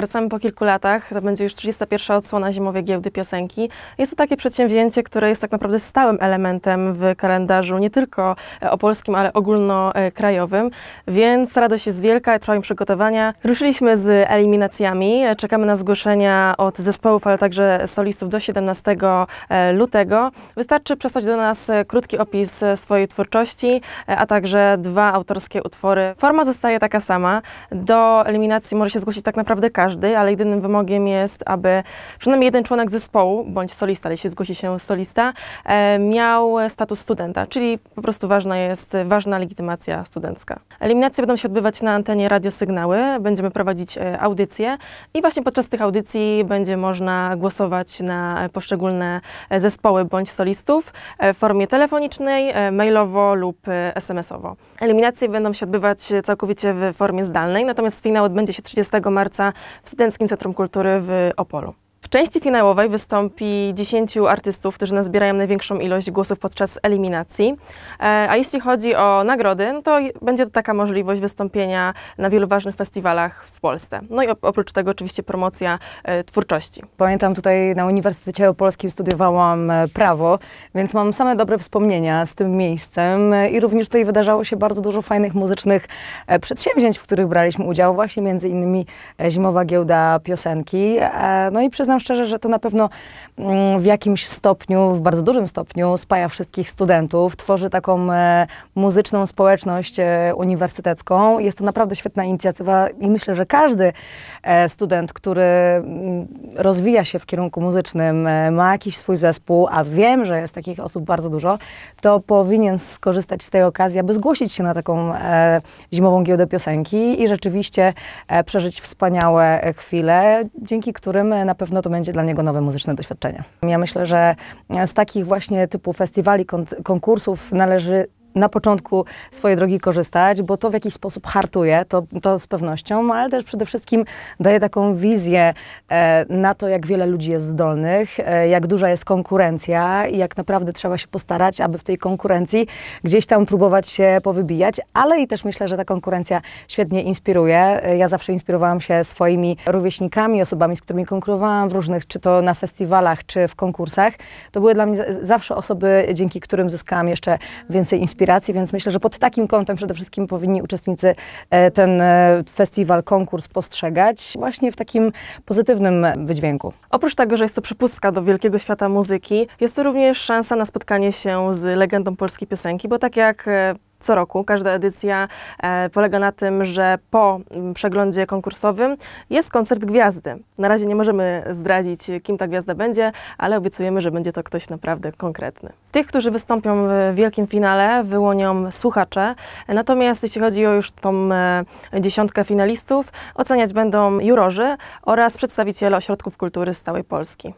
Wracamy po kilku latach, to będzie już 31. odsłona Zimowej Giełdy Piosenki. Jest to takie przedsięwzięcie, które jest tak naprawdę stałym elementem w kalendarzu nie tylko e, opolskim, ale ogólnokrajowym, więc radość jest wielka, trwają przygotowania. Ruszyliśmy z eliminacjami, czekamy na zgłoszenia od zespołów, ale także solistów do 17 e, lutego. Wystarczy przesłać do nas e, krótki opis swojej twórczości, a także dwa autorskie utwory. Forma zostaje taka sama. Do eliminacji może się zgłosić tak naprawdę każdy każdy, ale jedynym wymogiem jest, aby przynajmniej jeden członek zespołu, bądź solista, jeśli zgłosi się solista, e, miał status studenta, czyli po prostu ważna jest ważna legitymacja studencka. Eliminacje będą się odbywać na antenie radiosygnały, będziemy prowadzić e, audycje i właśnie podczas tych audycji będzie można głosować na poszczególne e, zespoły bądź solistów w formie telefonicznej, mailowo lub SMS-owo. Eliminacje będą się odbywać całkowicie w formie zdalnej, natomiast finał odbędzie się 30 marca w Studenckim Centrum Kultury w Opolu. W części finałowej wystąpi 10 artystów, którzy nazbierają największą ilość głosów podczas eliminacji. E, a jeśli chodzi o nagrody, no to będzie to taka możliwość wystąpienia na wielu ważnych festiwalach w Polsce. No i oprócz tego oczywiście promocja e, twórczości. Pamiętam tutaj na Uniwersytecie Opolskim studiowałam e, prawo, więc mam same dobre wspomnienia z tym miejscem i również tutaj wydarzało się bardzo dużo fajnych muzycznych przedsięwzięć, w których braliśmy udział, właśnie między innymi Zimowa Giełda Piosenki. No i przez przyznam szczerze, że to na pewno mm, w jakimś stopniu, w bardzo dużym stopniu spaja wszystkich studentów, tworzy taką e, muzyczną społeczność e, uniwersytecką. Jest to naprawdę świetna inicjatywa i myślę, że każdy e, student, który mm, rozwija się w kierunku muzycznym, ma jakiś swój zespół, a wiem, że jest takich osób bardzo dużo, to powinien skorzystać z tej okazji, aby zgłosić się na taką zimową giełdę piosenki i rzeczywiście przeżyć wspaniałe chwile, dzięki którym na pewno pewno to będzie dla niego nowe muzyczne doświadczenie. Ja myślę, że z takich właśnie typu festiwali, konkursów należy na początku swojej drogi korzystać, bo to w jakiś sposób hartuje, to, to z pewnością, no ale też przede wszystkim daje taką wizję e, na to, jak wiele ludzi jest zdolnych, e, jak duża jest konkurencja i jak naprawdę trzeba się postarać, aby w tej konkurencji gdzieś tam próbować się powybijać, ale i też myślę, że ta konkurencja świetnie inspiruje. E, ja zawsze inspirowałam się swoimi rówieśnikami, osobami, z którymi konkurowałam w różnych, czy to na festiwalach, czy w konkursach. To były dla mnie zawsze osoby, dzięki którym zyskałam jeszcze więcej inspiracji inspiracji, więc myślę, że pod takim kątem przede wszystkim powinni uczestnicy e, ten e, festiwal, konkurs postrzegać właśnie w takim pozytywnym wydźwięku. Oprócz tego, że jest to przypustka do wielkiego świata muzyki, jest to również szansa na spotkanie się z legendą polskiej piosenki, bo tak jak e, co roku. Każda edycja e, polega na tym, że po przeglądzie konkursowym jest koncert gwiazdy. Na razie nie możemy zdradzić, kim ta gwiazda będzie, ale obiecujemy, że będzie to ktoś naprawdę konkretny. Tych, którzy wystąpią w wielkim finale, wyłonią słuchacze. Natomiast jeśli chodzi o już tą e, dziesiątkę finalistów, oceniać będą jurorzy oraz przedstawiciele ośrodków kultury z całej Polski.